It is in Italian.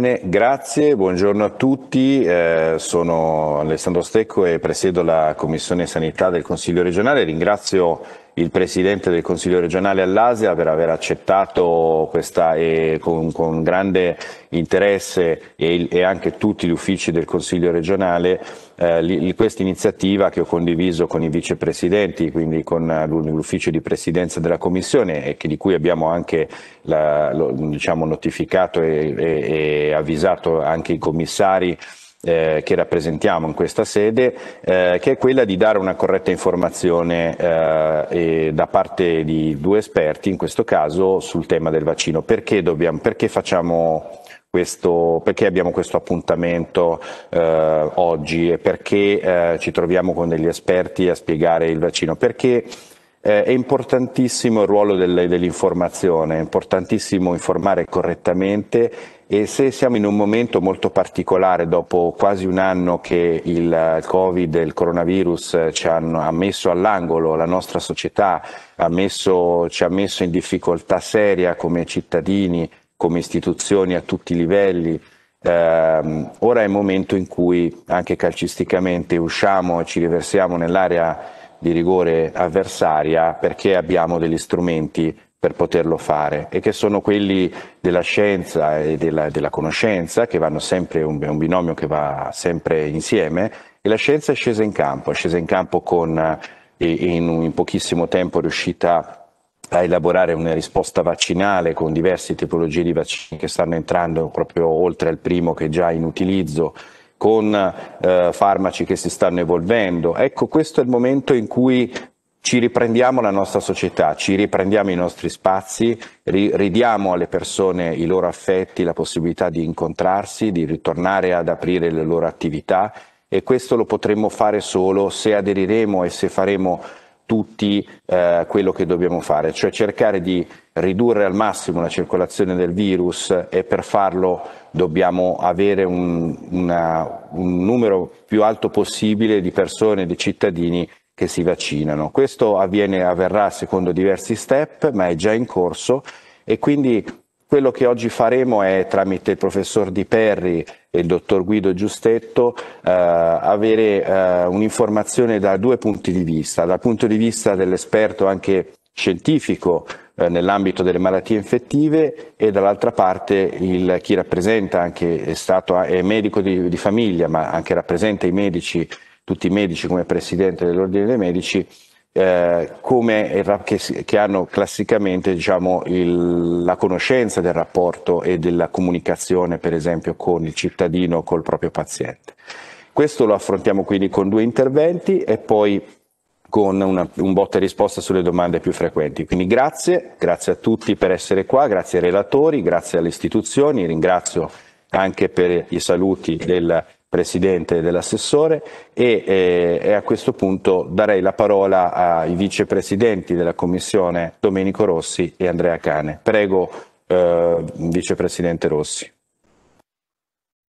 Bene, grazie, buongiorno a tutti, eh, sono Alessandro Stecco e presiedo la Commissione Sanità del Consiglio regionale, ringrazio il Presidente del Consiglio regionale all'Asia per aver accettato questa, e con, con, grande interesse e, il, e, anche tutti gli uffici del Consiglio regionale eh, questa iniziativa che ho condiviso con i vicepresidenti, quindi con eh, l'ufficio di presidenza della Commissione e che, di cui abbiamo anche la, lo, diciamo, notificato e, e, e avvisato anche i commissari eh, che rappresentiamo in questa sede, eh, che è quella di dare una corretta informazione eh, da parte di due esperti, in questo caso sul tema del vaccino. Perché, dobbiamo, perché facciamo questo, perché abbiamo questo appuntamento eh, oggi e perché eh, ci troviamo con degli esperti a spiegare il vaccino? Perché eh, è importantissimo il ruolo del, dell'informazione, è importantissimo informare correttamente e se siamo in un momento molto particolare, dopo quasi un anno che il Covid e il coronavirus eh, ci hanno ha messo all'angolo, la nostra società ha messo, ci ha messo in difficoltà seria come cittadini, come istituzioni a tutti i livelli, eh, ora è il momento in cui anche calcisticamente usciamo e ci riversiamo nell'area di rigore avversaria perché abbiamo degli strumenti per poterlo fare e che sono quelli della scienza e della, della conoscenza che vanno sempre, un, un binomio che va sempre insieme e la scienza è scesa in campo, è scesa in campo con, in, in pochissimo tempo riuscita a elaborare una risposta vaccinale con diverse tipologie di vaccini che stanno entrando proprio oltre al primo che è già in utilizzo con eh, farmaci che si stanno evolvendo. Ecco, questo è il momento in cui ci riprendiamo la nostra società, ci riprendiamo i nostri spazi, ri- ridiamo alle persone i loro affetti, la possibilità di incontrarsi, di ritornare ad aprire le loro attività e questo lo potremmo fare solo se aderiremo e se faremo tutti eh, quello che dobbiamo fare, cioè cercare di ridurre al massimo la circolazione del virus e per farlo dobbiamo avere un, una, un numero più alto possibile di persone, di cittadini che si vaccinano. Questo avviene, avverrà secondo diversi step, ma è già in corso e quindi quello che oggi faremo è tramite il professor Di Perri e il dottor Guido Giustetto eh, avere eh, un'informazione da due punti di vista, dal punto di vista dell'esperto anche scientifico eh, nell'ambito delle malattie infettive e dall'altra parte il, chi rappresenta anche è stato è medico di, di famiglia ma anche rappresenta i medici, tutti i medici come presidente dell'ordine dei medici eh, come, che, che, hanno classicamente diciamo, il, la conoscenza del rapporto e della comunicazione, per esempio, con il cittadino o col proprio paziente. Questo lo affrontiamo quindi con due interventi e poi con una, un botta e risposta sulle domande più frequenti. Quindi grazie, grazie a tutti per essere qua, grazie ai relatori, grazie alle istituzioni, ringrazio anche per i saluti del presidente dell'assessore e, eh, e, a questo punto darei la parola ai vicepresidenti della commissione Domenico Rossi e Andrea Cane. Prego eh, vicepresidente Rossi.